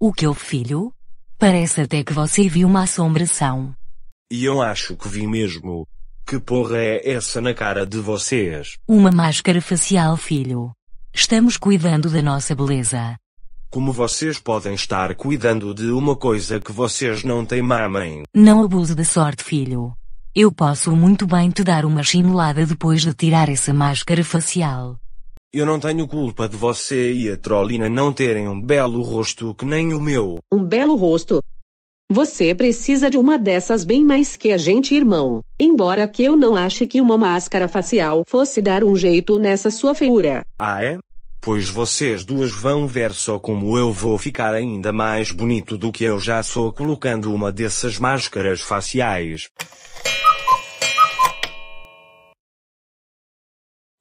O que o filho? Parece até que você viu uma assombração. E eu acho que vi mesmo. Que porra é essa na cara de vocês? Uma máscara facial, filho. Estamos cuidando da nossa beleza. Como vocês podem estar cuidando de uma coisa que vocês não têm mamem? Não abuse da sorte, filho. Eu posso muito bem te dar uma chinelada depois de tirar essa máscara facial. Eu não tenho culpa de você e a Trolina não terem um belo rosto que nem o meu. Um belo rosto? Você precisa de uma dessas bem mais que a gente, irmão. Embora que eu não ache que uma máscara facial fosse dar um jeito nessa sua feiura. Ah, é? Pois vocês duas vão ver só como eu vou ficar ainda mais bonito do que eu já sou colocando uma dessas máscaras faciais.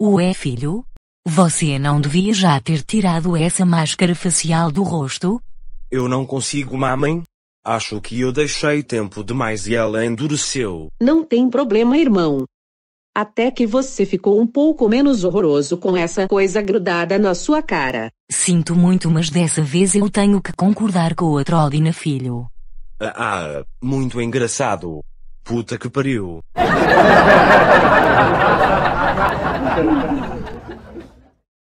Ué, filho? Você não devia já ter tirado essa máscara facial do rosto? Eu não consigo, mamãe. Acho que eu deixei tempo demais e ela endureceu. Não tem problema, irmão. Até que você ficou um pouco menos horroroso com essa coisa grudada na sua cara. Sinto muito, mas dessa vez eu tenho que concordar com a Trodina, filho. Ah, ah, muito engraçado. Puta que pariu.